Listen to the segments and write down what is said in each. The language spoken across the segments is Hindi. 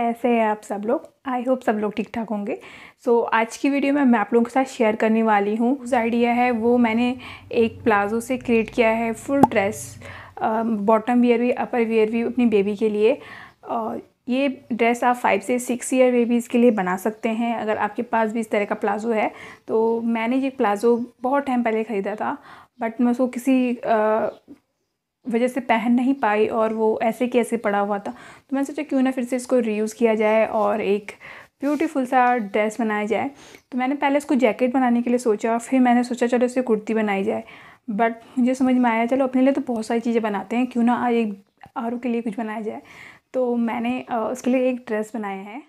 कैसे हैं आप सब लोग आई होप सब लोग ठीक ठाक होंगे सो so, आज की वीडियो में मैं आप लोगों के साथ शेयर करने वाली हूँ उस आइडिया है वो मैंने एक प्लाजो से क्रिएट किया है फुल ड्रेस बॉटम वियर भी अपर वियर भी अपनी बेबी के लिए और ये ड्रेस आप फाइव से सिक्स ईयर बेबीज़ के लिए बना सकते हैं अगर आपके पास भी इस तरह का प्लाजो है तो मैंने ये प्लाजो बहुत टाइम पहले ख़रीदा था बट मैं उसको किसी uh, वजह से पहन नहीं पाई और वो ऐसे के ऐसे पड़ा हुआ था तो मैंने सोचा क्यों ना फिर से इसको रीयूज़ किया जाए और एक ब्यूटीफुल सा ड्रेस बनाया जाए तो मैंने पहले इसको जैकेट बनाने के लिए सोचा फिर मैंने सोचा चलो इसे कुर्ती बनाई जाए बट मुझे समझ में आया चलो अपने लिए तो बहुत सारी चीज़ें बनाते हैं क्यों ना आज एक आर के लिए कुछ बनाया जाए तो मैंने उसके लिए एक ड्रेस बनाया है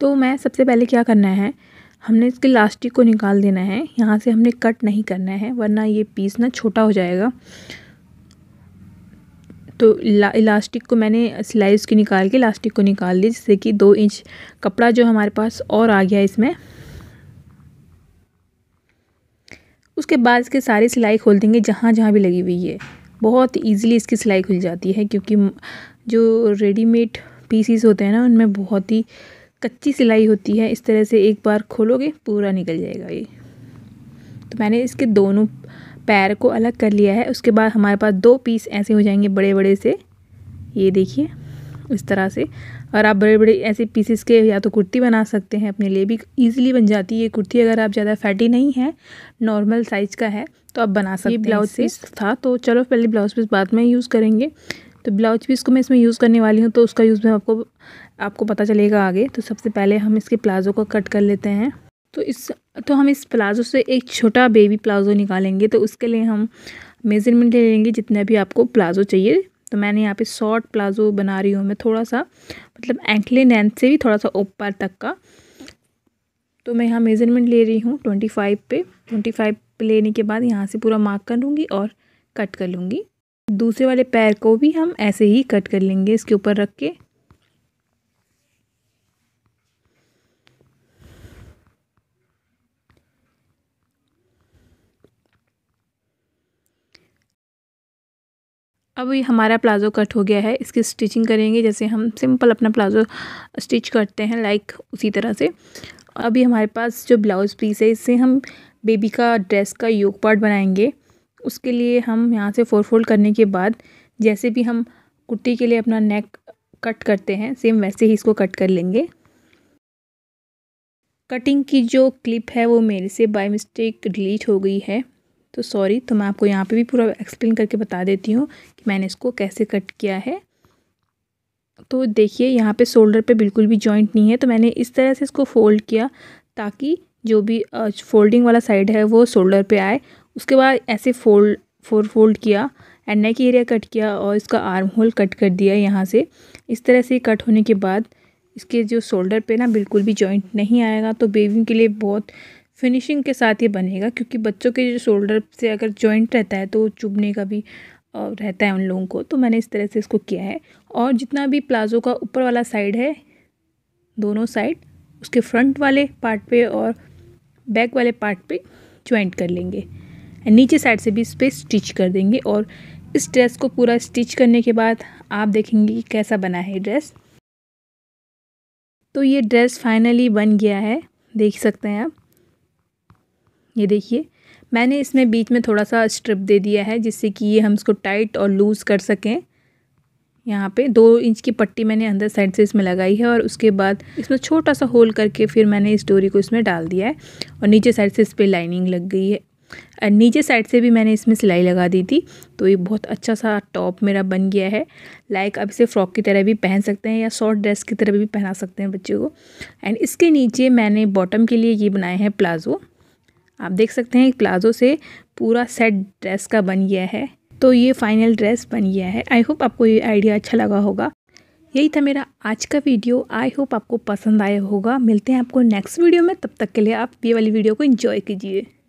तो मैं सबसे पहले क्या करना है हमने इसके लास्टिक को निकाल देना है यहाँ से हमने कट नहीं करना है वरना ये पीस ना छोटा हो जाएगा तो इलास्टिक को मैंने सिलाई उसकी निकाल के इलास्टिक को निकाल दी जिससे कि दो इंच कपड़ा जो हमारे पास और आ गया इसमें उसके बाद इसके सारे सिलाई खोल देंगे जहाँ जहाँ भी लगी हुई है बहुत ईजिली इसकी सिलाई खुल जाती है क्योंकि जो रेडीमेड पीसीस होते हैं ना उनमें बहुत ही कच्ची सिलाई होती है इस तरह से एक बार खोलोगे पूरा निकल जाएगा ये तो मैंने इसके दोनों पैर को अलग कर लिया है उसके बाद हमारे पास दो पीस ऐसे हो जाएंगे बड़े बड़े से ये देखिए इस तरह से और आप बड़े बड़े ऐसे पीसेस के या तो कुर्ती बना सकते हैं अपने लिए भी इजीली बन जाती है ये कुर्ती अगर आप ज़्यादा फैटी नहीं है नॉर्मल साइज़ का है तो आप बना सकते हैं ब्लाउज पीस था तो चलो पहले ब्लाउज पीस बाद में यूज़ करेंगे तो ब्लाउज पीस को मैं इसमें यूज़ करने वाली हूँ तो उसका यूज़ मैं आपको आपको पता चलेगा आगे तो सबसे पहले हम इसके प्लाज़ो को कट कर लेते हैं तो इस तो हम इस प्लाज़ो से एक छोटा बेबी प्लाज़ो निकालेंगे तो उसके लिए हम मेज़रमेंट ले लेंगे जितना भी आपको प्लाज़ो चाहिए तो मैंने यहाँ पे शॉर्ट प्लाज़ो बना रही हूँ मैं थोड़ा सा मतलब एंकले लेंथ से भी थोड़ा सा ऊपर तक का तो मैं यहाँ मेज़रमेंट ले रही हूँ ट्वेंटी फाइव पे ट्वेंटी फाइव पे लेने के बाद यहाँ से पूरा मार्क कर लूँगी और कट कर लूँगी दूसरे वाले पैर को भी हम ऐसे ही कट कर लेंगे इसके ऊपर रख के अब ये हमारा प्लाज़ो कट हो गया है इसकी स्टिचिंग करेंगे जैसे हम सिंपल अपना प्लाज़ो स्टिच करते हैं लाइक उसी तरह से अभी हमारे पास जो ब्लाउज़ पीस है इससे हम बेबी का ड्रेस का योग पार्ट बनाएंगे उसके लिए हम यहाँ से फोर फोल्ड करने के बाद जैसे भी हम कुर्ती के लिए अपना नेक कट करते हैं सेम वैसे ही इसको कट कर लेंगे कटिंग की जो क्लिप है वो मेरे से बाय मिस्टेक डिलीट हो गई है तो सॉरी तो मैं आपको यहाँ पे भी पूरा एक्सप्लेन करके बता देती हूँ कि मैंने इसको कैसे कट किया है तो देखिए यहाँ पे शोल्डर पे बिल्कुल भी जॉइंट नहीं है तो मैंने इस तरह से इसको फोल्ड किया ताकि जो भी फोल्डिंग वाला साइड है वो शोल्डर पे आए उसके बाद ऐसे फोल्ड फोर फोल्ड किया एंड नेक एरिया कट किया और इसका आर्म होल कट कर दिया यहाँ से इस तरह से कट होने के बाद इसके जो शोल्डर पे ना बिल्कुल भी जॉइंट नहीं आएगा तो बेबी के लिए बहुत फिनिशिंग के साथ ये बनेगा क्योंकि बच्चों के जो शोल्डर से अगर जॉइंट रहता है तो चुभने का भी रहता है उन लोगों को तो मैंने इस तरह से इसको किया है और जितना भी प्लाज़ो का ऊपर वाला साइड है दोनों साइड उसके फ्रंट वाले पार्ट पे और बैक वाले पार्ट पे ज्वाइंट कर लेंगे नीचे साइड से भी इस पर स्टिच कर देंगे और इस ड्रेस को पूरा स्टिच करने के बाद आप देखेंगे कि कैसा बना है ड्रेस तो ये ड्रेस फाइनली बन गया है देख सकते हैं आप ये देखिए मैंने इसमें बीच में थोड़ा सा स्ट्रिप दे दिया है जिससे कि ये हम इसको टाइट और लूज़ कर सकें यहाँ पे दो इंच की पट्टी मैंने अंदर साइड से इसमें लगाई है और उसके बाद इसमें छोटा सा होल करके फिर मैंने इस डोरी को इसमें डाल दिया है और नीचे साइड से इस पर लाइनिंग लग गई है नीचे साइड से भी मैंने इसमें सिलाई लगा दी थी तो ये बहुत अच्छा सा टॉप मेरा बन गया है लाइक आप इसे फ्रॉक की तरह भी पहन सकते हैं या शॉर्ट ड्रेस की तरह भी पहना सकते हैं बच्चे को एंड इसके नीचे मैंने बॉटम के लिए ये बनाए हैं प्लाज़ो आप देख सकते हैं प्लाज़ो से पूरा सेट ड्रेस का बन गया है तो ये फाइनल ड्रेस बन गया है आई होप आपको ये आइडिया अच्छा लगा होगा यही था मेरा आज का वीडियो आई होप आपको पसंद आया होगा मिलते हैं आपको नेक्स्ट वीडियो में तब तक के लिए आप ये वाली वीडियो को इन्जॉय कीजिए